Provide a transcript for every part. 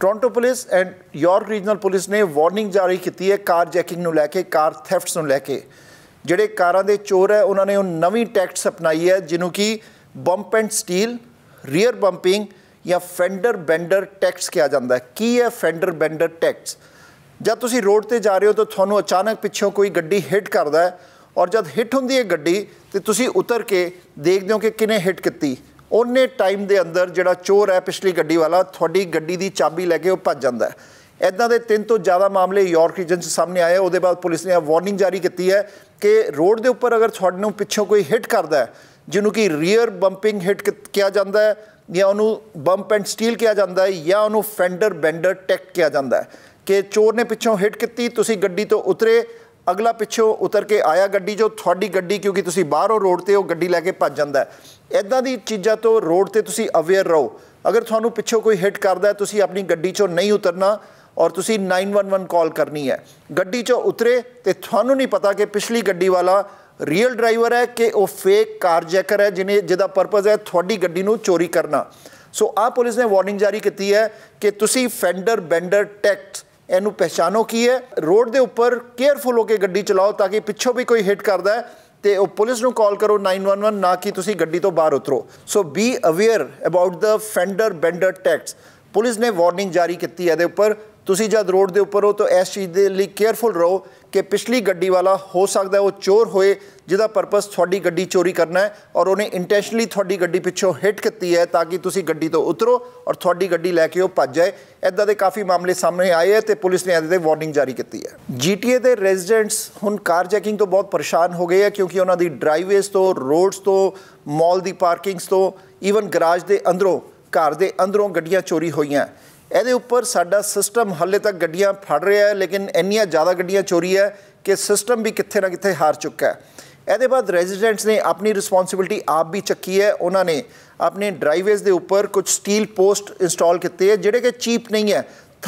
Toronto police and York regional police ਨੇ warning ਜਾਰੀ ਕੀਤੀ ਹੈ ਕਾਰ ਜੈਕਿੰਗ ਨੂੰ ਲੈ ਕੇ ਕਾਰ ਥੈਫਟਸ ਨੂੰ ਲੈ ਕੇ ਜਿਹੜੇ ਕਾਰਾਂ ਦੇ ਚੋਰ ਹੈ ਉਹਨਾਂ ਨੇ ਉਹ ਨਵੀਂ ਟੈਕਟਸ ਅਪਣਾਈ ਹੈ ਜਿਹਨੂੰ ਕਿ bump and steal rear bumping ਜਾਂ ਫੈਂਡਰ ਬੈਂਡਰ ਟੈਕਸ ਕਿਹਾ ਜਾਂਦਾ ਹੈ ਕੀ ਹੈ ਫੈਂਡਰ ਬੈਂਡਰ ਟੈਕਸ ਜਦ ਤੁਸੀਂ ਰੋਡ ਤੇ ਜਾ ਰਹੇ ਹੋ ਤਾਂ ਤੁਹਾਨੂੰ ਅਚਾਨਕ ਪਿੱਛੋਂ ਕੋਈ ਗੱਡੀ ਹਿੱਟ ਕਰਦਾ ਹੈ ਔਰ ਜਦ ਹਿੱਟ ਹੁੰਦੀ ਹੈ ਗੱਡੀ ਤੇ ਤੁਸੀਂ ਉਤਰ ਕੇ ਦੇਖਦੇ ਹੋ ਕਿ ਕਿਨੇ ਹਿੱਟ ਕੀਤੀ ਉਹਨੇ ਟਾਈਮ ਦੇ ਅੰਦਰ ਜਿਹੜਾ ਚੋਰ ਹੈ ਪਿਛਲੀ ਗੱਡੀ ਵਾਲਾ ਤੁਹਾਡੀ ਗੱਡੀ ਦੀ ਚਾਬੀ ਲੈ ਕੇ ਉਹ ਭੱਜ ਜਾਂਦਾ ਹੈ ਇਦਾਂ ਦੇ ਤਿੰਨ ਤੋਂ ਜ਼ਿਆਦਾ ਮਾਮਲੇ ਯਾਰਕ ਰੀਜਨ 'ਚ ਸਾਹਮਣੇ ਆਏ ਉਹਦੇ ਬਾਅਦ ਪੁਲਿਸ ਨੇ ਵਾਰਨਿੰਗ ਜਾਰੀ ਕੀਤੀ ਹੈ ਕਿ ਰੋਡ ਦੇ ਉੱਪਰ ਅਗਰ ਤੁਹਾਡੇ ਨੂੰ ਪਿੱਛੋਂ ਕੋਈ ਹਿੱਟ ਕਰਦਾ ਹੈ ਜਿਹਨੂੰ ਕਿ ਰੀਅਰ ਬੰਪਿੰਗ ਹਿੱਟ ਕਿਹਾ ਜਾਂਦਾ ਹੈ ਜਾਂ ਉਹਨੂੰ ਬੰਪ ਐਂਡ ਸਟੀਲ ਕਿਹਾ ਜਾਂਦਾ ਹੈ ਜਾਂ ਉਹਨੂੰ ਫੈਂਡਰ ਬੈਂਡਰ ਟੈਕ ਕਿਹਾ ਜਾਂਦਾ ਹੈ ਕਿ ਚੋਰ ਨੇ ਪਿੱਛੋਂ ਹਿੱਟ ਕੀਤੀ ਤੁਸੀਂ ਗੱਡੀ ਤੋਂ ਉਤਰੇ ਅਗਲਾ ਪਿੱਛੋਂ ਉਤਰ ਕੇ ਆਇਆ ਗੱਡੀ ਜੋ ਤੁਹਾਡੀ ਗੱਡੀ ਕਿਉਂਕਿ ਤੁਸੀਂ ਬਾਹਰੋਂ ਰੋਡ ਤੇ ਉਹ ਗੱਡੀ ਲੈ ਕੇ ਭੱਜ ਜਾਂਦਾ ਐਦਾਂ ਇਦਾਂ ਦੀ ਚੀਜ਼ਾਂ ਤੋਂ ਰੋਡ ਤੇ ਤੁਸੀਂ ਅਵੇਅਰ ਰਹੋ ਅਗਰ ਤੁਹਾਨੂੰ ਪਿੱਛੋਂ ਕੋਈ ਹਿੱਟ ਕਰਦਾ ਤੁਸੀਂ ਆਪਣੀ ਗੱਡੀ ਚੋਂ ਨਹੀਂ ਉਤਰਨਾ ਔਰ ਤੁਸੀਂ 911 ਕਾਲ ਕਰਨੀ ਹੈ ਗੱਡੀ ਚੋਂ ਉਤਰੇ ਤੇ ਤੁਹਾਨੂੰ ਨਹੀਂ ਪਤਾ ਕਿ ਪਿਛਲੀ ਗੱਡੀ ਵਾਲਾ ਰੀਅਲ ਡਰਾਈਵਰ ਹੈ ਕਿ ਉਹ ਫੇਕ ਕਾਰ ਜੈਕਰ ਹੈ ਜਿਹਨੇ ਜਿਹਦਾ ਪਰਪਸ ਹੈ ਤੁਹਾਡੀ ਗੱਡੀ ਨੂੰ ਚੋਰੀ ਕਰਨਾ ਸੋ ਆ ਪੁਲਿਸ ਨੇ ਵਾਰਨਿੰਗ ਜਾਰੀ ਕੀਤੀ ਹੈ ਕਿ ਤੁਸੀਂ ਫੈਂਡਰ ਬੈਂਡਰ ਟੈਕਟ ਇਹਨੂੰ ਪਛਾਣੋ ਕੀ ਹੈ ਰੋਡ ਦੇ ਉੱਪਰ ਕੇਅਰਫੁਲ ਹੋ ਕੇ ਗੱਡੀ ਚਲਾਓ ਤਾਂ ਕਿ ਪਿੱਛੋਂ ਵੀ ਕੋਈ ਹਿੱਟ ਕਰਦਾ ਹੈ ਤੇ ਉਹ ਪੁਲਿਸ ਨੂੰ ਕਾਲ ਕਰੋ 911 ਨਾ ਕਿ ਤੁਸੀਂ ਗੱਡੀ ਤੋਂ ਬਾਹਰ ਉਤਰੋ so be aware about the fender bender tax police ਨੇ ਵਾਰਨਿੰਗ ਜਾਰੀ ਕੀਤੀ ਹੈ ਦੇ ਉੱਪਰ ਤੁਸੀਂ ਜਦ ਰੋਡ ਦੇ ਉੱਪਰ ਹੋ ਤਾਂ ਇਸ ਚੀਜ਼ ਦੇ ਲਈ ਕੇਅਰਫੁਲ ਰਹੋ ਕਿ ਪਿਛਲੀ ਗੱਡੀ ਵਾਲਾ ਹੋ ਸਕਦਾ ਉਹ ਚੋਰ ਹੋਏ ਜਿਹਦਾ ਪਰਪਸ ਤੁਹਾਡੀ ਗੱਡੀ ਚੋਰੀ ਕਰਨਾ ਹੈ ਔਰ ਉਹਨੇ ਇੰਟੈਂਸ਼ਨਲੀ ਤੁਹਾਡੀ ਗੱਡੀ ਪਿੱਛੋਂ ਹਿੱਟ ਕੀਤੀ ਹੈ ਤਾਂ ਕਿ ਤੁਸੀਂ ਗੱਡੀ ਤੋਂ ਉਤਰੋ ਔਰ ਤੁਹਾਡੀ ਗੱਡੀ ਲੈ ਕੇ ਉਹ ਭੱਜ ਜਾਏ ਇਦਾਂ ਦੇ ਕਾਫੀ ਮਾਮਲੇ ਸਾਹਮਣੇ ਆਏ ਹੈ ਤੇ ਪੁਲਿਸ ਨੇ ਇਹਦੇ ਤੇ ਵਾਰਨਿੰਗ ਜਾਰੀ ਕੀਤੀ ਹੈ ਜੀਟੀਏ ਦੇ ਰੈਜ਼ੀਡੈਂਟਸ ਹੁਣ ਕਾਰ ਚੈਕਿੰਗ ਤੋਂ ਬਹੁਤ ਪਰੇਸ਼ਾਨ ਹੋ ਗਏ ਹੈ ਕਿਉਂਕਿ ਉਹਨਾਂ ਦੀ ਡਰਾਈਵੇਜ਼ ਤੋਂ ਰੋਡਸ ਤੋਂ ਮਾਲ ਦੀ ਪਾਰਕਿੰਗਸ ਤੋਂ ਈਵਨ ਗਰਾਜ ਦੇ ਅੰਦਰੋਂ ਘਰ ਦੇ ਅੰਦਰੋਂ ਗੱਡੀਆਂ ਚੋਰੀ ਹੋਈਆਂ ਇਹਦੇ ਉੱਪਰ ਸਾਡਾ ਸਿਸਟਮ ਹੱਲੇ ਤੱਕ ਗੱਡੀਆਂ ਫੜ ਰਿਹਾ ਹੈ ਲੇਕਿਨ ਇੰਨੀਆਂ ਜ਼ਿਆਦਾ ਗੱਡੀਆਂ ਚੋਰੀ ਹੈ ਕਿ ਸਿਸਟਮ ਵੀ ਕਿੱਥੇ ਨਾ ਕਿੱਥੇ ਹਾਰ ਚੁੱਕਾ ਹੈ ਇਹਦੇ ਬਾਅਦ ਰੈਜ਼ੀਡੈਂਟਸ ਨੇ ਆਪਣੀ ਰਿਸਪੌਂਸਿਬਿਲਟੀ ਆਪ ਵੀ ਚੱਕੀ ਹੈ ਉਹਨਾਂ ਨੇ ਆਪਣੇ ਡਰਾਈਵੇਜ਼ ਦੇ ਉੱਪਰ ਕੁਝ ਸਟੀਲ ਪੋਸਟ ਇੰਸਟਾਲ ਕੀਤੇ ਹੈ ਜਿਹੜੇ ਕਿ ਚੀਪ ਨਹੀਂ ਹੈ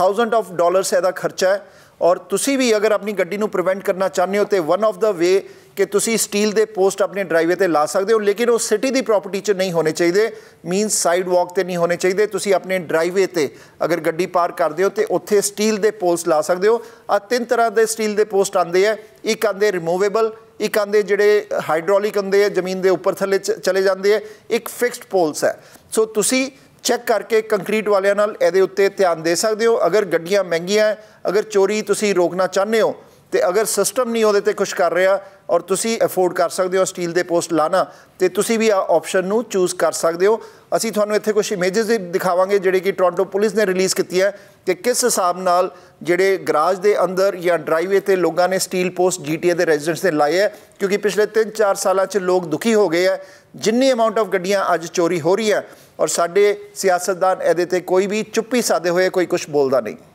1000 ਆਫ ਡਾਲਰਸ ਇਹਦਾ ਖਰਚਾ ਹੈ ਔਰ ਤੁਸੀਂ ਵੀ ਅਗਰ ਆਪਣੀ ਗੱਡੀ ਨੂੰ ਪ੍ਰੀਵੈਂਟ ਕਰਨਾ ਚਾਹੁੰਦੇ ਹੋ ਤੇ ਵਨ ਆਫ ਦਾ ਵੇ ਕਿ ਤੁਸੀਂ ਸਟੀਲ ਦੇ ਪੋਸਟ ਆਪਣੇ ਡਰਾਈਵੇ ਤੇ ਲਾ ਸਕਦੇ ਹੋ ਲੇਕਿਨ ਉਹ ਸਿਟੀ ਦੀ ਪ੍ਰਾਪਰਟੀ 'ਚ ਨਹੀਂ ਹੋਣੇ ਚਾਹੀਦੇ ਮੀਨਸ ਸਾਈਡ ਵਾਕ ਤੇ ਨਹੀਂ ਹੋਣੇ ਚਾਹੀਦੇ ਤੁਸੀਂ ਆਪਣੇ ਡਰਾਈਵੇ ਤੇ ਅਗਰ ਗੱਡੀ ਪਾਰਕ ਕਰਦੇ ਹੋ ਤੇ ਉੱਥੇ ਸਟੀਲ ਦੇ ਪੋਸਟ ਲਾ ਸਕਦੇ ਹੋ ਆ ਤਿੰਨ ਤਰ੍ਹਾਂ ਦੇ ਸਟੀਲ ਦੇ ਪੋਸਟ ਆਂਦੇ ਆ ਇੱਕ ਆਂਦੇ ਰਿਮੂਵੇਬਲ ਇੱਕ ਆਂਦੇ ਜਿਹੜੇ ਹਾਈਡ੍ਰੋਲਿਕ ਹੁੰਦੇ ਆ ਜ਼ਮੀਨ ਦੇ ਉੱਪਰ ਥੱਲੇ ਚਲੇ ਜਾਂਦੇ ਆ ਇੱਕ ਫਿਕਸਡ ਪੋਲਸ ਹੈ ਸੋ ਤੁਸੀਂ ਚੈੱਕ ਕਰਕੇ ਕੰਕਰੀਟ ਵਾਲਿਆਂ ਨਾਲ ਇਹਦੇ ਉੱਤੇ ਧਿਆਨ ਦੇ ਸਕਦੇ ਹੋ ਅਗਰ ਗੱਡੀਆਂ ਮਹਿੰਗੀਆਂ ਅਗਰ ਚੋਰੀ ਤੁਸੀਂ ਰੋਕਣਾ ਚਾਹੁੰਦੇ ਹੋ ਤੇ ਅਗਰ ਸਿਸਟਮ ਨਹੀਂ ਉਹਦੇ ਤੇ ਕੁਝ ਕਰ ਰਿਹਾ ਔਰ ਤੁਸੀਂ ਅਫੋਰਡ ਕਰ ਸਕਦੇ ਹੋ ਸਟੀਲ ਦੇ ਪੋਸਟ ਲਾਣਾ ਤੇ ਤੁਸੀਂ ਵੀ ਆ ਆਪਸ਼ਨ ਨੂੰ ਚੂਜ਼ ਕਰ ਸਕਦੇ ਹੋ ਅਸੀਂ ਤੁਹਾਨੂੰ ਇੱਥੇ ਕੁਝ ਇਮੇਜਸ ਵੀ ਦਿਖਾਵਾਂਗੇ ਜਿਹੜੇ ਕਿ ਟੋਰਾਂਟੋ ਪੁਲਿਸ ਨੇ ਰਿਲੀਜ਼ ਕੀਤੀ ਹੈ ਕਿ ਕਿਸ ਹਿਸਾਬ ਨਾਲ ਜਿਹੜੇ ਗਰਾਜ ਦੇ ਅੰਦਰ ਜਾਂ ਡਰਾਈਵੇ ਤੇ ਲੋਕਾਂ ਨੇ ਸਟੀਲ ਪੋਸਟ ਜੀਟੀਏ ਦੇ ਰੈਜ਼ੀਡੈਂਟਸ ਨੇ ਲਾਏ ਹੈ ਕਿਉਂਕਿ ਪਿਛਲੇ 3-4 ਸਾਲਾਂ 'ਚ ਲੋਕ ਦੁਖੀ ਹੋ ਗਏ ਹੈ ਜਿੰਨੀ ਅਮਾਉਂਟ ਆਫ ਗੱਡੀਆਂ ਅੱਜ ਚੋਰੀ ਹੋ ਰਹੀ ਹੈ ਔਰ ਸਾਡੇ ਸਿਆਸਤਦਾਨ ਇਹਦੇ ਤੇ ਕੋਈ ਵੀ ਚੁੱਪੀ ਸਾਦੇ ਹੋਏ ਕੋਈ ਕੁਝ ਬੋਲਦਾ ਨਹੀਂ